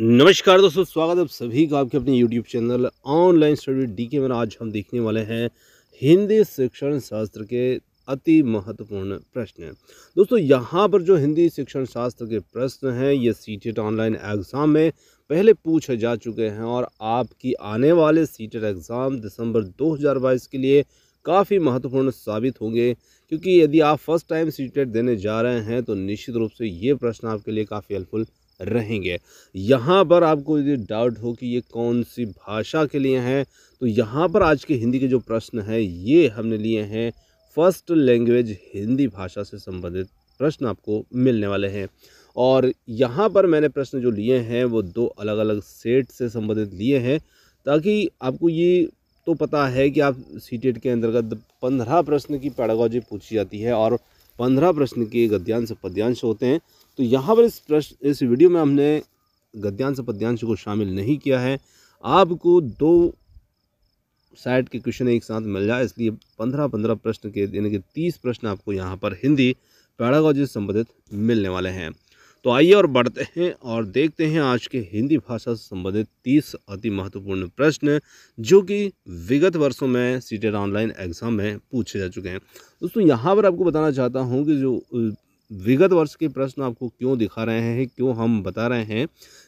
नमस्कार दोस्तों स्वागत है आप सभी का आपके अपने YouTube channel online study D K में आज हम देखने वाले हैं हिंदी शिक्षण शास्त्र के अति महत्वपूर्ण प्रश्न हैं दोस्तों यहाँ पर जो हिंदी शिक्षण शास्त्र के प्रश्न हैं ये सी टेट ऑनलाइन एग्ज़ाम में पहले पूछे जा चुके हैं और आपकी आने वाले सी टेट एग्ज़ाम दिसंबर दो के लिए काफ़ी महत्वपूर्ण साबित होंगे क्योंकि यदि आप फर्स्ट टाइम सी टेट देने जा रहे हैं तो निश्चित रूप से ये प्रश्न आपके लिए काफ़ी हेल्पफुल रहेंगे यहाँ पर आपको यदि डाउट हो कि ये कौन सी भाषा के लिए हैं तो यहाँ पर आज के हिंदी के जो प्रश्न हैं ये हमने लिए हैं फर्स्ट लैंग्वेज हिंदी भाषा से संबंधित प्रश्न आपको मिलने वाले हैं और यहाँ पर मैंने प्रश्न जो लिए हैं वो दो अलग अलग सेट से संबंधित लिए हैं ताकि आपको ये तो पता है कि आप सी e के अंतर्गत पंद्रह प्रश्न की पैडागोजी पूछी जाती है और पंद्रह प्रश्न के गद्यांश पद्यांश होते हैं तो यहाँ पर इस प्रश्न इस वीडियो में हमने गद्यांश और पद्यांश को शामिल नहीं किया है आपको दो साइड के क्वेश्चन एक साथ मिल जाए इसलिए पंद्रह पंद्रह प्रश्न के यानी कि तीस प्रश्न आपको यहाँ पर हिंदी पैडागोजी से संबंधित मिलने वाले हैं तो आइए और बढ़ते हैं और देखते हैं आज के हिंदी भाषा से संबंधित तीस अति महत्वपूर्ण प्रश्न जो कि विगत वर्षों में सीटेट ऑनलाइन एग्ज़ाम में पूछे जा चुके हैं दोस्तों यहाँ पर आपको बताना चाहता हूँ कि जो विगत वर्ष के प्रश्न आपको क्यों दिखा रहे हैं क्यों हम बता रहे हैं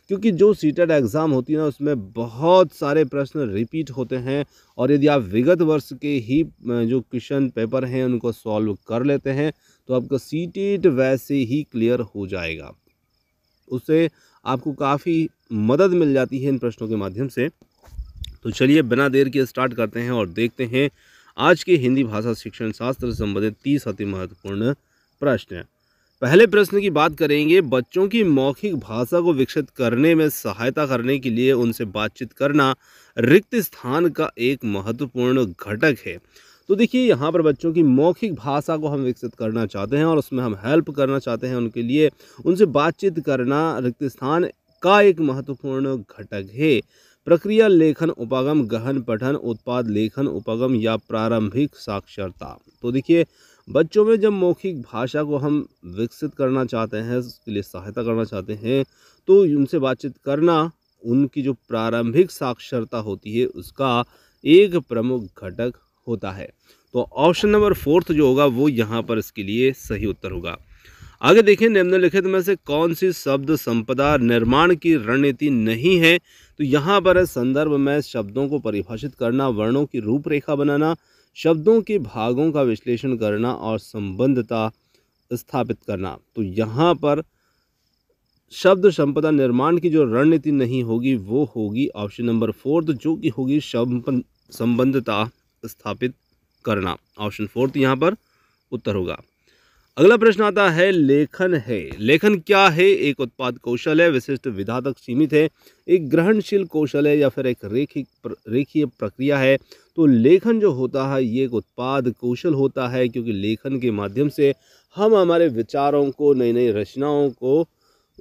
क्योंकि जो सीटेड एग्ज़ाम e होती है ना उसमें बहुत सारे प्रश्न रिपीट होते हैं और यदि आप विगत वर्ष के ही जो क्वेश्चन पेपर हैं उनको सॉल्व कर लेते हैं तो आपका सीटेड e वैसे ही क्लियर हो जाएगा उससे आपको काफ़ी मदद मिल जाती है इन प्रश्नों के माध्यम से तो चलिए बिना देर के स्टार्ट करते हैं और देखते हैं आज के हिंदी भाषा शिक्षण शास्त्र से संबंधित तीस अति महत्वपूर्ण प्रश्न पहले प्रश्न की बात करेंगे बच्चों की मौखिक भाषा को विकसित करने में सहायता करने के लिए उनसे बातचीत करना रिक्त स्थान का एक महत्वपूर्ण घटक है तो देखिए यहाँ पर बच्चों की मौखिक भाषा को हम विकसित करना चाहते हैं और उसमें हम हेल्प करना चाहते हैं उनके लिए उनसे बातचीत करना रिक्त स्थान का एक महत्वपूर्ण घटक है प्रक्रिया लेखन उपागम गहन पठन उत्पाद लेखन उपागम या प्रारंभिक साक्षरता तो देखिए बच्चों में जब मौखिक भाषा को हम विकसित करना चाहते हैं उसके लिए सहायता करना चाहते हैं तो उनसे बातचीत करना उनकी जो प्रारंभिक साक्षरता होती है उसका एक प्रमुख घटक होता है तो ऑप्शन नंबर फोर्थ जो होगा वो यहाँ पर इसके लिए सही उत्तर होगा आगे देखें निम्नलिखित में से कौन सी शब्द संपदा निर्माण की रणनीति नहीं है तो यहाँ पर संदर्भ में शब्दों को परिभाषित करना वर्णों की रूपरेखा बनाना शब्दों के भागों का विश्लेषण करना और संबंधता स्थापित करना तो यहाँ पर शब्द संपदा निर्माण की जो रणनीति नहीं होगी वो होगी ऑप्शन नंबर फोर्थ जो कि होगी शब्द संबंधता स्थापित करना ऑप्शन फोर्थ तो यहाँ पर उत्तर होगा अगला प्रश्न आता है लेखन है लेखन क्या है एक उत्पाद कौशल है विशिष्ट विधा तक सीमित है एक ग्रहणशील कौशल है या फिर एक रेखी रेखीय प्रक्रिया है तो लेखन जो होता है ये एक उत्पाद कौशल होता है क्योंकि लेखन के माध्यम से हम हमारे विचारों को नई नई रचनाओं को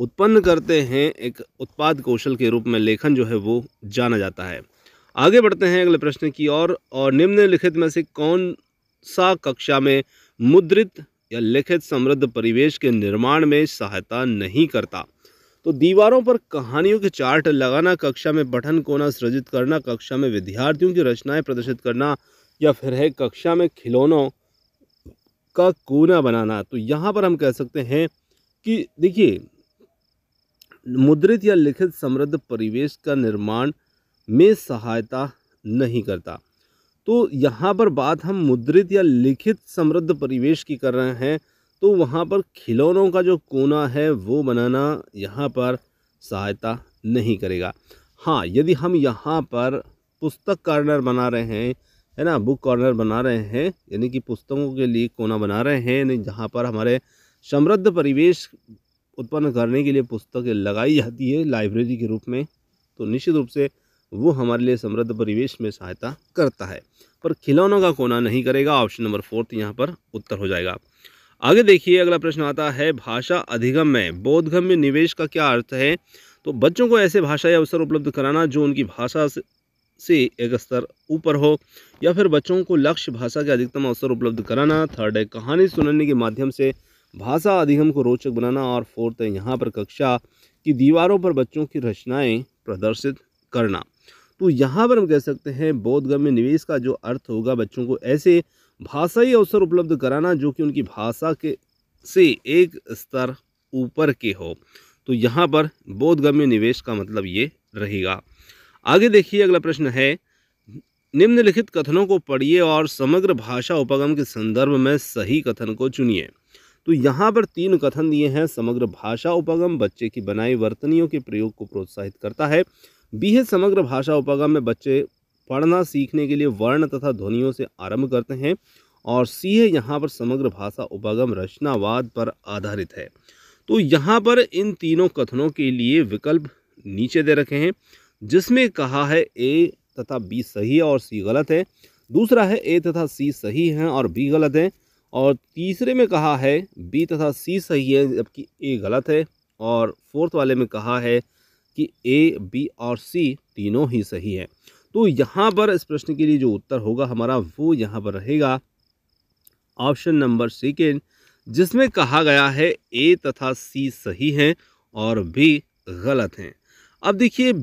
उत्पन्न करते हैं एक उत्पाद कौशल के रूप में लेखन जो है वो जाना जाता है आगे बढ़ते हैं अगले प्रश्न की ओर और, और निम्नलिखित में से कौन सा कक्षा में मुद्रित या लिखित समृद्ध परिवेश के निर्माण में सहायता नहीं करता तो दीवारों पर कहानियों के चार्ट लगाना कक्षा में पठन कोना सृजित करना कक्षा में विद्यार्थियों की रचनाएं प्रदर्शित करना या फिर है कक्षा में खिलौनों का कोना बनाना तो यहाँ पर हम कह सकते हैं कि देखिए मुद्रित या लिखित समृद्ध परिवेश का निर्माण में सहायता नहीं करता तो यहाँ पर बात हम मुद्रित या लिखित समृद्ध परिवेश की कर रहे हैं तो वहाँ पर खिलौनों का जो कोना है वो बनाना यहाँ पर सहायता नहीं करेगा हाँ यदि हम यहाँ पर पुस्तक कॉर्नर बना रहे हैं है ना बुक कॉर्नर बना रहे हैं यानी कि पुस्तकों के लिए कोना बना रहे हैं यानी जहाँ पर हमारे समृद्ध परिवेश उत्पन्न करने के लिए पुस्तकें लगाई जाती है लाइब्रेरी के रूप में तो निश्चित रूप से वो हमारे लिए समृद्ध परिवेश में सहायता करता है पर खिलौनों का कोना नहीं करेगा ऑप्शन नंबर फोर्थ यहाँ पर उत्तर हो जाएगा आगे देखिए अगला प्रश्न आता है भाषा अधिगम में बोधगम्य निवेश का क्या अर्थ है तो बच्चों को ऐसे भाषाई अवसर उपलब्ध कराना जो उनकी भाषा से एक स्तर ऊपर हो या फिर बच्चों को लक्ष्य भाषा के अधिकतम अवसर उपलब्ध कराना थर्ड है कहानी सुनने के माध्यम से भाषा अधिगम को रोचक बनाना और फोर्थ है यहाँ पर कक्षा की दीवारों पर बच्चों की रचनाएँ प्रदर्शित करना तो यहाँ पर हम कह सकते हैं बौद्धगम्य निवेश का जो अर्थ होगा बच्चों को ऐसे भाषाई अवसर उपलब्ध कराना जो कि उनकी भाषा के से एक स्तर ऊपर के हो तो यहाँ पर बौद्धगम्य निवेश का मतलब ये रहेगा आगे देखिए अगला प्रश्न है निम्नलिखित कथनों को पढ़िए और समग्र भाषा उपगम के संदर्भ में सही कथन को चुनिए तो यहाँ पर तीन कथन दिए हैं समग्र भाषा उपगम बच्चे की बनाई वर्तनियों के प्रयोग को प्रोत्साहित करता है बीहे समग्र भाषा उपागम में बच्चे पढ़ना सीखने के लिए वर्ण तथा ध्वनियों से आरंभ करते हैं और है यहाँ पर समग्र भाषा उपागम रचनावाद पर आधारित है तो यहाँ पर इन तीनों कथनों के लिए विकल्प नीचे दे रखे हैं जिसमें कहा है ए तथा बी सही है और सी गलत है दूसरा है ए तथा सी सही है और बी गलत है और तीसरे में कहा है बी तथा सी सही है जबकि ए गलत है और फोर्थ वाले में कहा है कि ए बी और सी तीनों ही सही है तो यहाँ पर इस प्रश्न के लिए जो उत्तर होगा हमारा वो यहाँ पर रहेगा ऑप्शन नंबर सेकेंड जिसमें कहा गया है ए तथा सी सही हैं और बी गलत हैं अब देखिए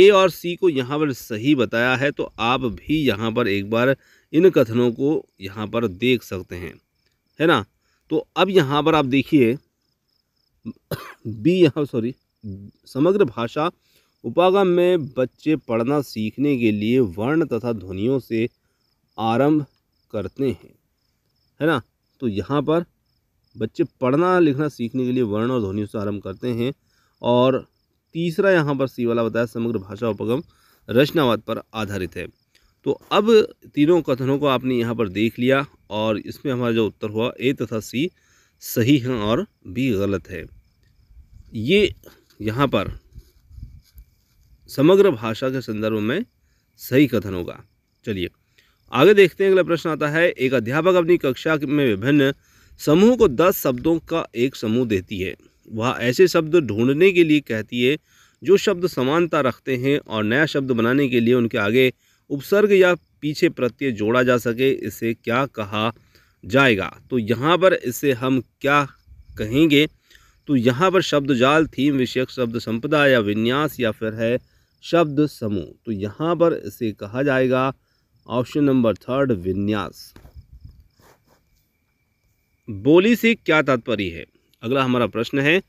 ए और सी को यहाँ पर सही बताया है तो आप भी यहाँ पर एक बार इन कथनों को यहाँ पर देख सकते हैं है ना तो अब यहाँ पर आप देखिए बी यहाँ सॉरी समग्र भाषा उपागम में बच्चे पढ़ना सीखने के लिए वर्ण तथा ध्वनियों से आरंभ करते हैं है ना तो यहाँ पर बच्चे पढ़ना लिखना सीखने के लिए वर्ण और ध्वनियों से आरंभ करते हैं और तीसरा यहाँ पर सी वाला बताया समग्र भाषा उपागम रचनावाद पर आधारित है तो अब तीनों कथनों को आपने यहाँ पर देख लिया और इसमें हमारा जो उत्तर हुआ ए तथा सी सही है और बी गलत है ये यहाँ पर समग्र भाषा के संदर्भ में सही कथन होगा चलिए आगे देखते हैं अगला प्रश्न आता है एक अध्यापक अपनी कक्षा में विभिन्न समूह को दस शब्दों का एक समूह देती है वह ऐसे शब्द ढूंढने के लिए कहती है जो शब्द समानता रखते हैं और नया शब्द बनाने के लिए उनके आगे उपसर्ग या पीछे प्रत्यय जोड़ा जा सके इसे क्या कहा जाएगा तो यहाँ पर इसे हम क्या कहेंगे तो यहाँ पर शब्द जाल थीम विषयक शब्द संपदा या विन्यास या फिर है शब्द समूह तो यहाँ पर इसे कहा जाएगा ऑप्शन नंबर थर्ड विन्यास बोली से क्या तात्पर्य है अगला हमारा प्रश्न है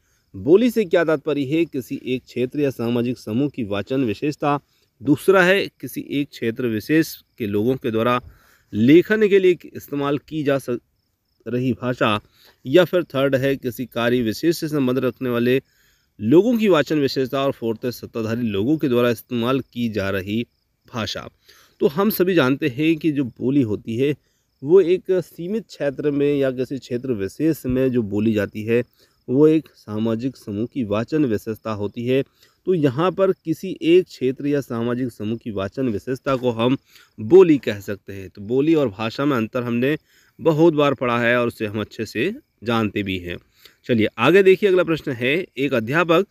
बोली से क्या तात्पर्य है किसी एक क्षेत्र या सामाजिक समूह की वाचन विशेषता दूसरा है किसी एक क्षेत्र विशेष के लोगों के द्वारा लेखन के लिए इस्तेमाल की जा सक रही भाषा या फिर थर्ड है किसी कार्य विशेष से संबंध रखने वाले लोगों की वाचन विशेषता और फोर्थ है सत्ताधारी लोगों के द्वारा इस्तेमाल की जा रही भाषा तो हम सभी जानते हैं कि जो बोली होती है वो एक सीमित क्षेत्र में या किसी क्षेत्र विशेष में जो बोली जाती है वो एक सामाजिक समूह की वाचन विशेषता होती है तो यहाँ पर किसी एक क्षेत्र या सामाजिक समूह की वाचन विशेषता को हम बोली कह सकते हैं तो बोली और भाषा में अंतर हमने बहुत बार पढ़ा है और उसे हम अच्छे से जानते भी हैं चलिए आगे देखिए अगला प्रश्न है एक अध्यापक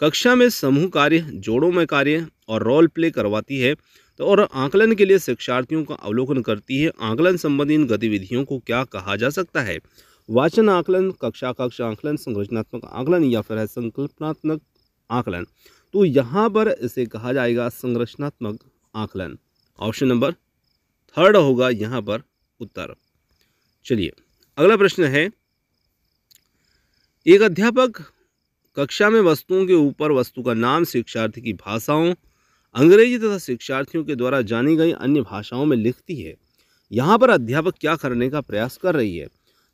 कक्षा में समूह कार्य जोड़ों में कार्य और रोल प्ले करवाती है तो और आंकलन के लिए शिक्षार्थियों का अवलोकन करती है आंकलन संबंधी इन गतिविधियों को क्या कहा जा सकता है वाचन आकलन कक्षा कक्ष आंकलन संरचनात्मक आकलन या फिर है संकल्पनात्मक आकलन तो यहाँ पर इसे कहा जाएगा संरचनात्मक आकलन ऑप्शन नंबर थर्ड होगा यहाँ पर उत्तर चलिए अगला प्रश्न है एक अध्यापक कक्षा में वस्तुओं के ऊपर वस्तु का नाम शिक्षार्थी की भाषाओं अंग्रेजी तथा शिक्षार्थियों के द्वारा जानी गई अन्य भाषाओं में लिखती है यहाँ पर अध्यापक क्या करने का प्रयास कर रही है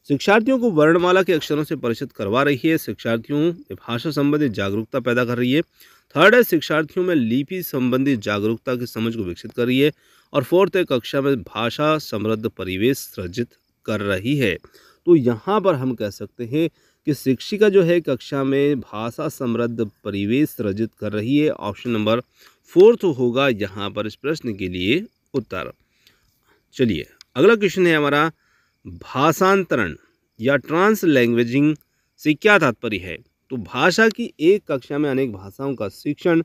शिक्षार्थियों को वर्णमाला के अक्षरों से परिचित करवा रही है शिक्षार्थियों में भाषा संबंधी जागरूकता पैदा कर रही है थर्ड है शिक्षार्थियों में लिपि संबंधी जागरूकता की समझ को विकसित कर रही है और फोर्थ है कक्षा में भाषा समृद्ध परिवेश सृजित कर रही है तो यहाँ पर हम कह सकते हैं कि शिक्षिका जो है कक्षा में भाषा समृद्ध परिवेश सृजित कर रही है ऑप्शन नंबर फोर्थ होगा यहाँ पर इस प्रश्न के लिए उत्तर चलिए अगला क्वेश्चन है हमारा भाषांतरण या ट्रांस लैंग्वेजिंग से क्या तात्पर्य है तो भाषा की एक कक्षा में अनेक भाषाओं का शिक्षण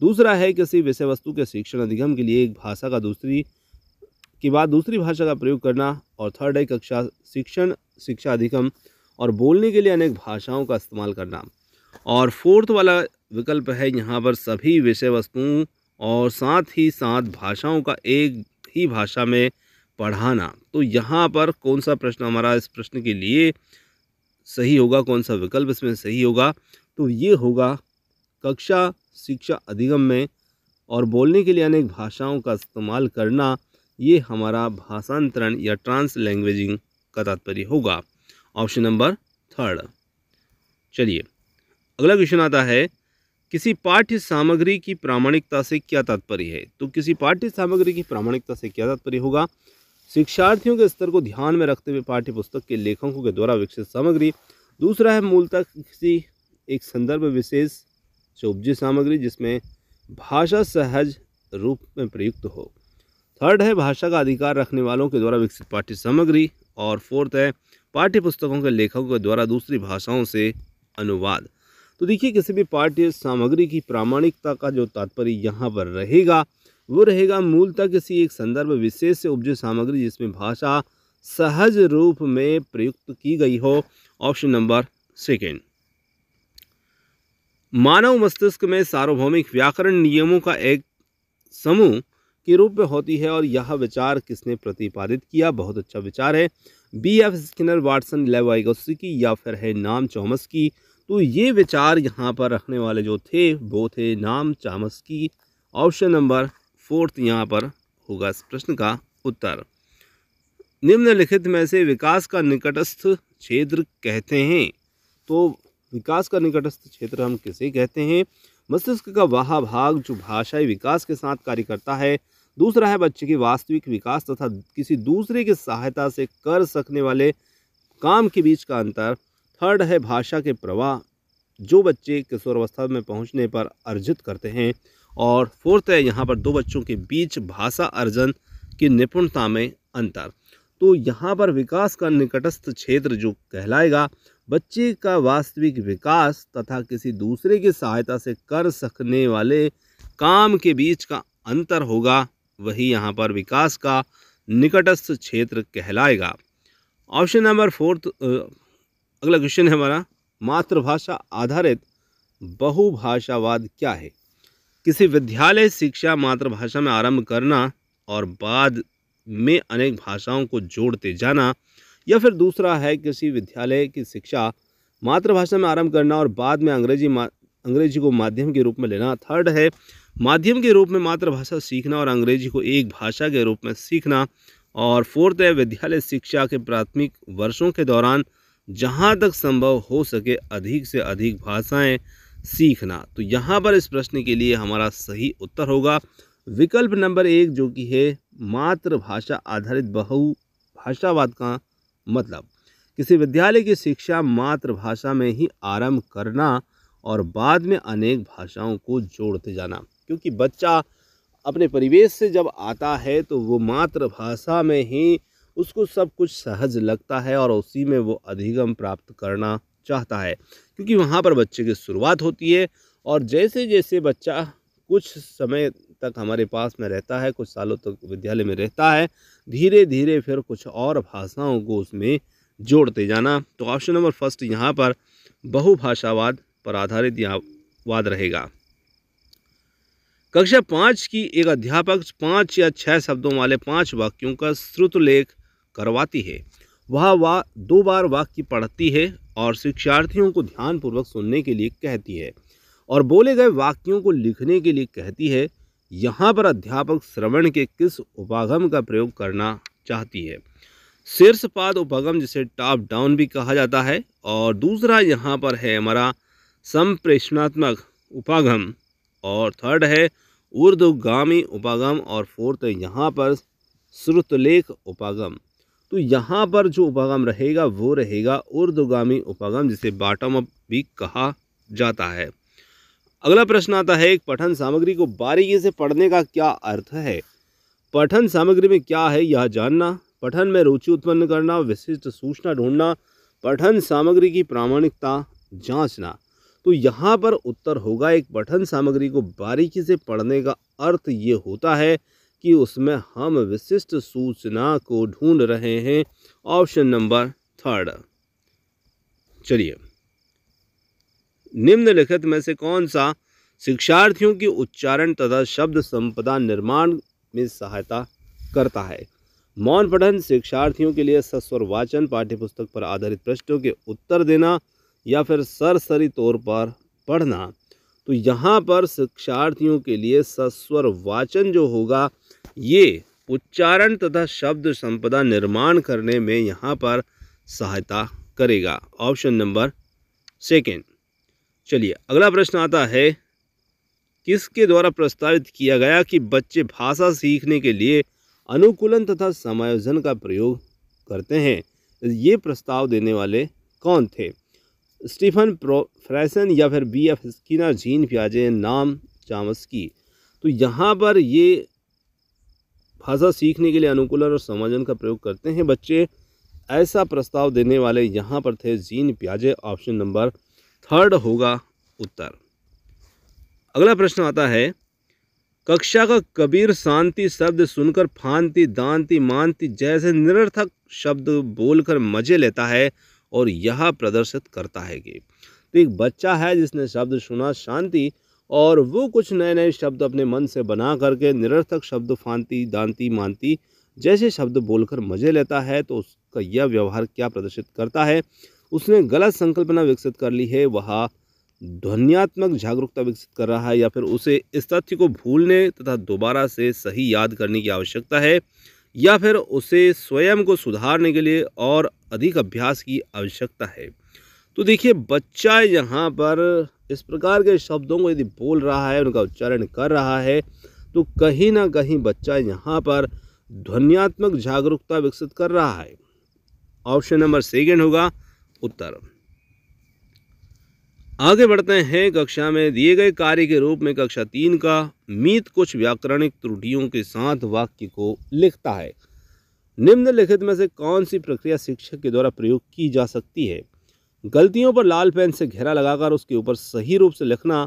दूसरा है किसी विषय वस्तु के शिक्षण अधिगम के लिए एक भाषा का दूसरी के बाद दूसरी भाषा का प्रयोग करना और थर्ड है कक्षा शिक्षण शिक्षा अधिगम और बोलने के लिए अनेक भाषाओं का इस्तेमाल करना और फोर्थ वाला विकल्प है यहाँ पर सभी विषय वस्तुओं और साथ ही साथ भाषाओं का एक ही भाषा में पढ़ाना तो यहाँ पर कौन सा प्रश्न हमारा इस प्रश्न के लिए सही होगा कौन सा विकल्प इसमें सही होगा तो ये होगा कक्षा शिक्षा अधिगम में और बोलने के लिए अनेक भाषाओं का इस्तेमाल करना ये हमारा भाषांतरण या ट्रांस लैंग्वेजिंग का तात्पर्य होगा ऑप्शन नंबर थर्ड चलिए अगला क्वेश्चन आता है किसी पाठ्य सामग्री की प्रामाणिकता से क्या तात्पर्य है तो किसी पाठ्य सामग्री की प्रामाणिकता से क्या तात्पर्य होगा शिक्षार्थियों के स्तर को ध्यान में रखते हुए पाठ्य पुस्तक के लेखकों के द्वारा विकसित सामग्री दूसरा है मूलतः किसी एक संदर्भ विशेष से उपजी सामग्री जिसमें भाषा सहज रूप में प्रयुक्त हो थर्ड है भाषा का अधिकार रखने वालों के द्वारा विकसित पाठ्य सामग्री और फोर्थ है पाठ्य पुस्तकों के लेखकों के द्वारा दूसरी भाषाओं से अनुवाद तो देखिए किसी भी पाठ्य सामग्री की प्रामाणिकता का जो तात्पर्य यहाँ पर रहेगा वो रहेगा मूलतः किसी एक संदर्भ विशेष से उपजे सामग्री जिसमें भाषा सहज रूप में प्रयुक्त की गई हो ऑप्शन नंबर सेकेंड मानव मस्तिष्क में सार्वभौमिक व्याकरण नियमों का एक समूह के रूप में होती है और यह विचार किसने प्रतिपादित किया बहुत अच्छा विचार है B F Skinner Watson Vygotsky या फिर है नाम की तो ये विचार यहाँ पर रखने वाले जो थे वो थे नाम चामस्की ऑप्शन नंबर फोर्थ यहाँ पर होगा इस प्रश्न का उत्तर निम्नलिखित में से विकास का निकटस्थ क्षेत्र कहते हैं तो विकास का निकटस्थ क्षेत्र हम किसे कहते हैं मस्तिष्क का वह भाग जो भाषाई विकास के साथ कार्य करता है दूसरा है बच्चे की वास्तविक विकास तथा किसी दूसरे की सहायता से कर सकने वाले काम के बीच का अंतर थर्ड है भाषा के प्रवाह जो बच्चे किशोरावस्था में पहुंचने पर अर्जित करते हैं और फोर्थ है यहाँ पर दो बच्चों के बीच भाषा अर्जन की निपुणता में अंतर तो यहाँ पर विकास का निकटस्थ क्षेत्र जो कहलाएगा बच्चे का वास्तविक विकास तथा किसी दूसरे की सहायता से कर सकने वाले काम के बीच का अंतर होगा वही यहाँ पर विकास का निकटस्थ क्षेत्र कहलाएगा ऑप्शन नंबर फोर्थ अगला क्वेश्चन है हमारा मातृभाषा आधारित बहुभाषावाद क्या है किसी विद्यालय शिक्षा मातृभाषा में आरंभ करना और बाद में अनेक भाषाओं को जोड़ते जाना या फिर दूसरा है किसी विद्यालय की शिक्षा मातृभाषा में आरंभ करना और बाद में अंग्रेजी अंग्रेजी को माध्यम के रूप में लेना थर्ड है माध्यम के रूप में मातृभाषा सीखना और अंग्रेजी को एक भाषा के रूप में सीखना और फोर्थ है विद्यालय शिक्षा के प्राथमिक वर्षों के दौरान जहाँ तक संभव हो सके अधिक से अधिक भाषाएं सीखना तो यहाँ पर इस प्रश्न के लिए हमारा सही उत्तर होगा विकल्प नंबर एक जो कि है मातृभाषा आधारित बहुभाषावाद का मतलब किसी विद्यालय की शिक्षा मातृभाषा में ही आरंभ करना और बाद में अनेक भाषाओं को जोड़ते जाना क्योंकि बच्चा अपने परिवेश से जब आता है तो वो मातृभाषा में ही उसको सब कुछ सहज लगता है और उसी में वो अधिगम प्राप्त करना चाहता है क्योंकि वहाँ पर बच्चे की शुरुआत होती है और जैसे जैसे बच्चा कुछ समय तक हमारे पास में रहता है कुछ सालों तक विद्यालय में रहता है धीरे धीरे फिर कुछ और भाषाओं को उसमें जोड़ते जाना तो ऑप्शन नंबर फर्स्ट यहाँ पर बहुभाषावाद पर आधारित यहाँ वाद रहेगा कक्षा पाँच की एक अध्यापक पाँच या छः शब्दों वाले पाँच वाक्यों का श्रुतलेख करवाती है वह वा दो बार वाक्य पढ़ती है और शिक्षार्थियों को ध्यानपूर्वक सुनने के लिए कहती है और बोले गए वाक्यों को लिखने के लिए कहती है यहाँ पर अध्यापक श्रवण के किस उपागम का प्रयोग करना चाहती है शीर्षपाद उपागम जिसे टॉप डाउन भी कहा जाता है और दूसरा यहाँ पर है हमारा संप्रेषणात्मक उपागम और थर्ड है ऊर्धगामी उपागम और फोर्थ यहाँ पर श्रुतलेख उपागम तो यहाँ पर जो उपागम रहेगा वो रहेगा ऊर्धगामी उपागम जिसे बाटम अप भी कहा जाता है अगला प्रश्न आता है एक पठन सामग्री को बारीकी से पढ़ने का क्या अर्थ है पठन सामग्री में क्या है यह जानना पठन में रुचि उत्पन्न करना विशिष्ट सूचना ढूंढना पठन सामग्री की प्रामाणिकता जांचना तो यहाँ पर उत्तर होगा एक पठन सामग्री को बारीकी से पढ़ने का अर्थ ये होता है कि उसमें हम विशिष्ट सूचना को ढूंढ रहे हैं ऑप्शन नंबर थर्ड चलिए निम्नलिखित में से कौन सा शिक्षार्थियों की उच्चारण तथा शब्द संपदा निर्माण में सहायता करता है मौन पठन शिक्षार्थियों के लिए सस्वर वाचन पाठ्यपुस्तक पर आधारित प्रश्नों के उत्तर देना या फिर सरसरी तौर पर पढ़ना तो यहाँ पर शिक्षार्थियों के लिए सस्वर वाचन जो होगा ये उच्चारण तथा शब्द संपदा निर्माण करने में यहाँ पर सहायता करेगा ऑप्शन नंबर सेकेंड चलिए अगला प्रश्न आता है किसके द्वारा प्रस्तावित किया गया कि बच्चे भाषा सीखने के लिए अनुकूलन तथा समायोजन का प्रयोग करते हैं ये प्रस्ताव देने वाले कौन थे स्टीफन फ्रैसन या फिर बी एफ स्कीनर जीन प्याजे नाम चामस्की तो यहाँ पर ये भाषा सीखने के लिए अनुकूलन और समाजन का प्रयोग करते हैं बच्चे ऐसा प्रस्ताव देने वाले यहाँ पर थे जीन प्याजे ऑप्शन नंबर थर्ड होगा उत्तर अगला प्रश्न आता है कक्षा का कबीर शांति शब्द सुनकर फांति दांति मानती जैसे निरर्थक शब्द बोलकर मजे लेता है और यह प्रदर्शित करता है कि तो एक बच्चा है जिसने शब्द सुना शांति और वो कुछ नए नए शब्द अपने मन से बना करके निरर्थक शब्द फांति दांती मानती जैसे शब्द बोलकर मजे लेता है तो उसका यह व्यवहार क्या प्रदर्शित करता है उसने गलत संकल्पना विकसित कर ली है वह ध्वनियात्मक जागरूकता विकसित कर रहा है या फिर उसे इस तथ्य को भूलने तथा दोबारा से सही याद करने की आवश्यकता है या फिर उसे स्वयं को सुधारने के लिए और अधिक अभ्यास की आवश्यकता है तो देखिए बच्चा यहाँ पर इस प्रकार के शब्दों को यदि बोल रहा है उनका उच्चारण कर रहा है तो कहीं ना कहीं बच्चा यहाँ पर ध्वनियात्मक जागरूकता विकसित कर रहा है ऑप्शन नंबर सेकेंड होगा उत्तर आगे बढ़ते हैं कक्षा में दिए गए कार्य के रूप में कक्षा तीन का मीत कुछ व्याकरणिक त्रुटियों के साथ वाक्य को लिखता है निम्नलिखित में से कौन सी प्रक्रिया शिक्षक के द्वारा प्रयोग की जा सकती है गलतियों पर लाल पेन से घेरा लगाकर उसके ऊपर सही रूप से लिखना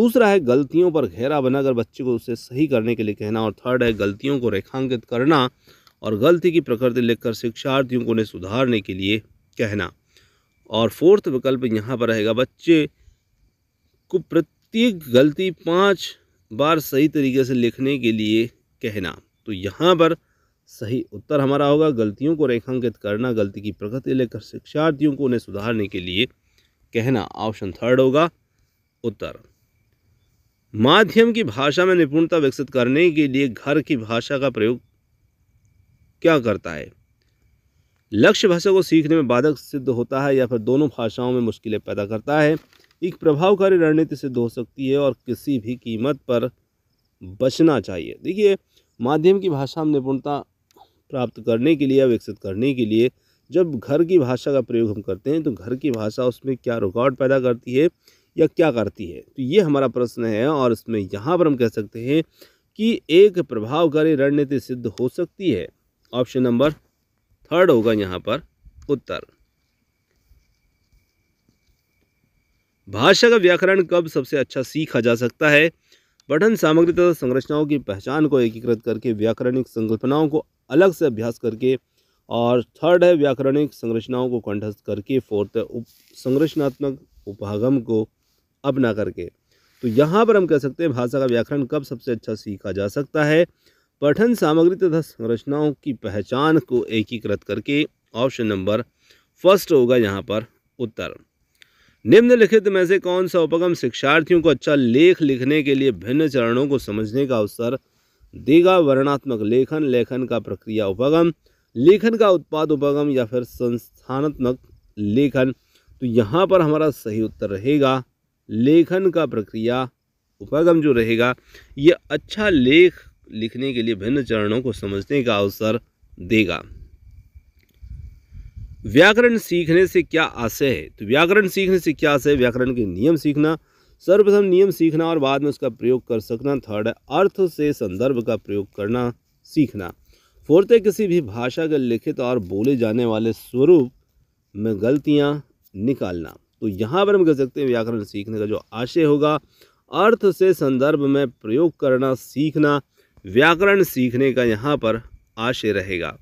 दूसरा है गलतियों पर घेरा बनाकर बच्चे को उसे सही करने के लिए कहना और थर्ड है गलतियों को रेखांकित करना और गलती की प्रकृति लिखकर शिक्षार्थियों को उन्हें सुधारने के लिए कहना और फोर्थ विकल्प यहाँ पर रहेगा बच्चे को प्रत्येक गलती पाँच बार सही तरीके से लिखने के लिए कहना तो यहाँ पर सही उत्तर हमारा होगा गलतियों को रेखांकित करना गलती की प्रगति लेकर शिक्षार्थियों को उन्हें सुधारने के लिए कहना ऑप्शन थर्ड होगा उत्तर माध्यम की भाषा में निपुणता विकसित करने के लिए घर की भाषा का प्रयोग क्या करता है लक्ष्य भाषा को सीखने में बाधक सिद्ध होता है या फिर दोनों भाषाओं में मुश्किलें पैदा करता है एक प्रभावकारी रणनीति सिद्ध हो सकती है और किसी भी कीमत पर बचना चाहिए देखिए माध्यम की भाषा में निपुणता प्राप्त करने के लिए विकसित करने के लिए जब घर की भाषा का प्रयोग हम करते हैं तो घर की भाषा उसमें क्या रुकावट पैदा करती है या क्या करती है तो ये हमारा प्रश्न है और इसमें यहाँ पर हम कह सकते हैं कि एक प्रभावकारी रणनीति सिद्ध हो सकती है ऑप्शन नंबर थर्ड होगा यहां पर उत्तर भाषा का व्याकरण कब सबसे अच्छा सीखा जा सकता है पठन सामग्री तथा संरचनाओं की पहचान को एकीकृत करके व्याकरणिक संकल्पनाओं को अलग से अभ्यास करके और थर्ड है व्याकरणिक संरचनाओं को कंठस्थ करके फोर्थ है उप संरचनात्मक उपागम को अपना करके तो यहाँ पर हम कह सकते हैं भाषा का व्याकरण कब सबसे अच्छा सीखा जा सकता है पठन सामग्री तथा संरचनाओं की पहचान को एकीकृत करके ऑप्शन नंबर फर्स्ट होगा यहाँ पर उत्तर निम्नलिखित में से कौन सा उपगम शिक्षार्थियों को अच्छा लेख लिखने के लिए भिन्न चरणों को समझने का अवसर देगा वर्णात्मक लेखन लेखन का प्रक्रिया उपगम लेखन का उत्पाद उपगम या फिर संस्थानात्मक लेखन तो यहाँ पर हमारा सही उत्तर रहेगा लेखन का प्रक्रिया उपागम जो रहेगा यह अच्छा लेख लिखने के लिए भिन्न चरणों को समझने का अवसर देगा व्याकरण सीखने से क्या आशय है तो व्याकरण सीखने से क्या आशय व्याकरण के नियम सीखना सर्वप्रथम नियम सीखना और बाद में उसका प्रयोग कर सकना थर्ड है अर्थ से संदर्भ का प्रयोग करना सीखना फोर्थ है किसी भी भाषा के लिखित और बोले जाने वाले स्वरूप में गलतियां निकालना तो यहाँ पर हम कह सकते हैं व्याकरण सीखने का जो आशय होगा अर्थ से संदर्भ में प्रयोग करना सीखना व्याकरण सीखने का यहाँ पर आशय रहेगा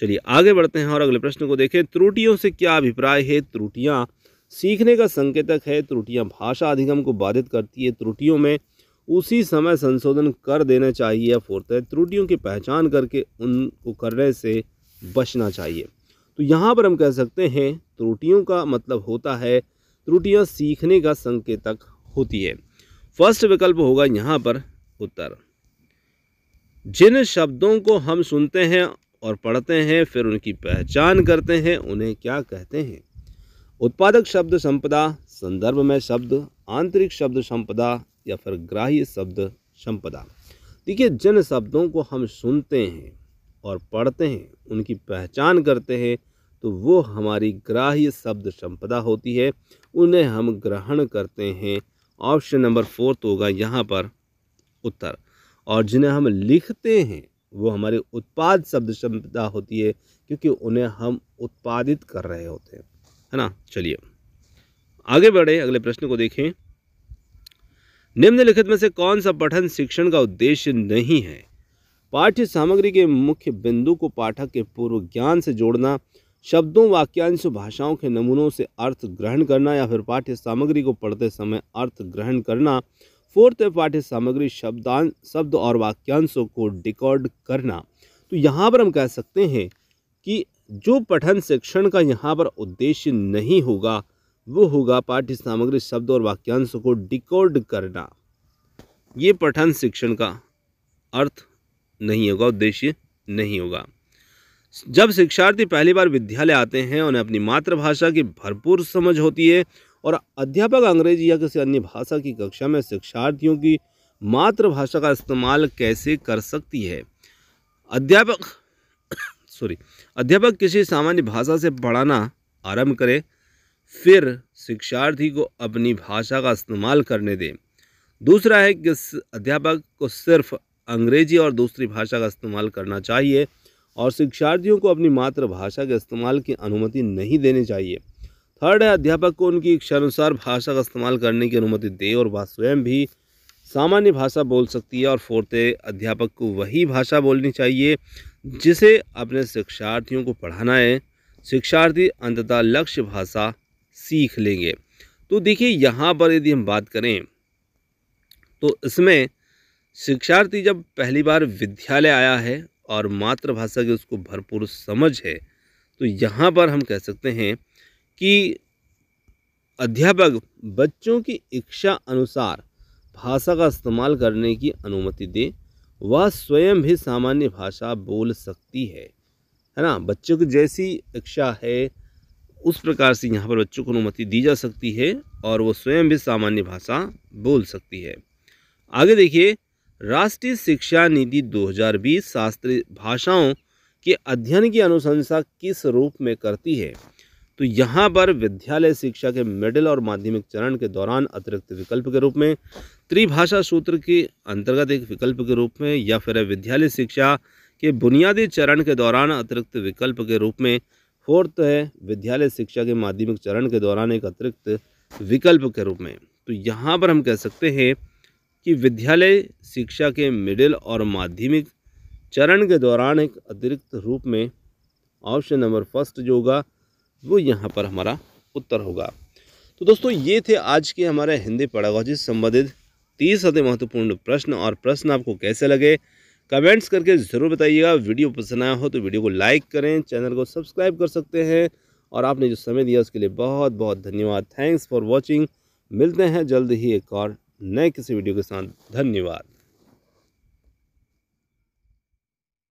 चलिए आगे बढ़ते हैं और अगले प्रश्न को देखें त्रुटियों से क्या अभिप्राय है त्रुटियाँ सीखने का संकेतक है त्रुटियाँ भाषा अधिगम को बाधित करती है त्रुटियों में उसी समय संशोधन कर देना चाहिए या फोर्थ है त्रुटियों की पहचान करके उनको करने से बचना चाहिए तो यहाँ पर हम कह सकते हैं त्रुटियों का मतलब होता है त्रुटियाँ सीखने का संकेतक होती है फर्स्ट विकल्प होगा यहाँ पर उत्तर जिन शब्दों को हम सुनते हैं और पढ़ते हैं फिर उनकी पहचान करते हैं उन्हें क्या कहते हैं उत्पादक शब्द संपदा संदर्भ में शब्द आंतरिक शब्द संपदा या फिर ग्राह्य शब्द संपदा देखिए जिन शब्दों को हम सुनते हैं और पढ़ते हैं उनकी पहचान करते हैं तो वो हमारी ग्राह्य शब्द संपदा होती है उन्हें हम ग्रहण करते हैं ऑप्शन नंबर फोर्थ होगा यहाँ पर उत्तर और जिन्हें हम लिखते हैं वो हमारे उत्पाद शब्द क्षमता होती है क्योंकि उन्हें हम उत्पादित कर रहे होते हैं है ना चलिए आगे बढ़े अगले प्रश्न को देखें निम्नलिखित में से कौन सा पठन शिक्षण का उद्देश्य नहीं है पाठ्य सामग्री के मुख्य बिंदु को पाठक के पूर्व ज्ञान से जोड़ना शब्दों वाक्यांश भाषाओं के नमूनों से अर्थ ग्रहण करना या फिर पाठ्य सामग्री को पढ़ते समय अर्थ ग्रहण करना फोर्थ है सामग्री शब्दान शब्द और वाक्यांशों को डिकॉर्ड करना तो यहाँ पर हम कह सकते हैं कि जो पठन शिक्षण का यहाँ पर उद्देश्य नहीं होगा वो होगा पाठ्य सामग्री शब्द और वाक्यांशों को डिकॉर्ड करना ये पठन शिक्षण का अर्थ नहीं होगा उद्देश्य नहीं होगा जब शिक्षार्थी पहली बार विद्यालय आते हैं उन्हें अपनी मातृभाषा की भरपूर समझ होती है और अध्यापक अंग्रेजी या किसी अन्य भाषा की कक्षा में शिक्षार्थियों की मातृभाषा का इस्तेमाल कैसे कर सकती है अध्यापक सॉरी अध्यापक किसी सामान्य भाषा से पढ़ाना आरंभ करें फिर शिक्षार्थी को अपनी भाषा का इस्तेमाल करने दें दूसरा है कि अध्यापक को सिर्फ अंग्रेजी और दूसरी भाषा का इस्तेमाल करना चाहिए और शिक्षार्थियों को अपनी मातृभाषा के इस्तेमाल की अनुमति नहीं देनी चाहिए थर्ड है अध्यापक को उनकी इच्छानुसार भाषा का इस्तेमाल करने की अनुमति दे और वह स्वयं भी सामान्य भाषा बोल सकती है और फोर्थ है अध्यापक को वही भाषा बोलनी चाहिए जिसे अपने शिक्षार्थियों को पढ़ाना है शिक्षार्थी अंततः लक्ष्य भाषा सीख लेंगे तो देखिए यहाँ पर यदि हम बात करें तो इसमें शिक्षार्थी जब पहली बार विद्यालय आया है और मातृभाषा की उसको भरपूर समझ है तो यहाँ पर हम कह सकते हैं कि अध्यापक बच्चों की इच्छा अनुसार भाषा का इस्तेमाल करने की अनुमति दे वह स्वयं भी सामान्य भाषा बोल सकती है है ना बच्चों की जैसी इच्छा है उस प्रकार से यहाँ पर बच्चों को अनुमति दी जा सकती है और वो स्वयं भी सामान्य भाषा बोल सकती है आगे देखिए राष्ट्रीय शिक्षा नीति 2020 शास्त्रीय भाषाओं के अध्ययन की अनुशंसा किस रूप में करती है तो यहाँ पर विद्यालय शिक्षा के मिडिल और माध्यमिक चरण के दौरान अतिरिक्त विकल्प के रूप में त्रिभाषा सूत्र के अंतर्गत एक विकल्प के रूप में या फिर विद्यालय शिक्षा के बुनियादी चरण के दौरान अतिरिक्त विकल्प के रूप में फोर्थ है विद्यालय शिक्षा के माध्यमिक चरण के दौरान एक अतिरिक्त विकल्प के रूप में तो यहाँ पर हम कह सकते हैं कि विद्यालय शिक्षा के मिडिल और माध्यमिक चरण के दौरान एक अतिरिक्त रूप में ऑप्शन नंबर फर्स्ट जो होगा वो यहाँ पर हमारा उत्तर होगा तो दोस्तों ये थे आज के हमारे हिंदी पैडागॉजी से संबंधित तीस अति महत्वपूर्ण प्रश्न और प्रश्न आपको कैसे लगे कमेंट्स करके ज़रूर बताइएगा वीडियो पसंद आया हो तो वीडियो को लाइक करें चैनल को सब्सक्राइब कर सकते हैं और आपने जो समय दिया उसके लिए बहुत बहुत धन्यवाद थैंक्स फॉर वॉचिंग मिलते हैं जल्द ही एक और नए किसी वीडियो के साथ धन्यवाद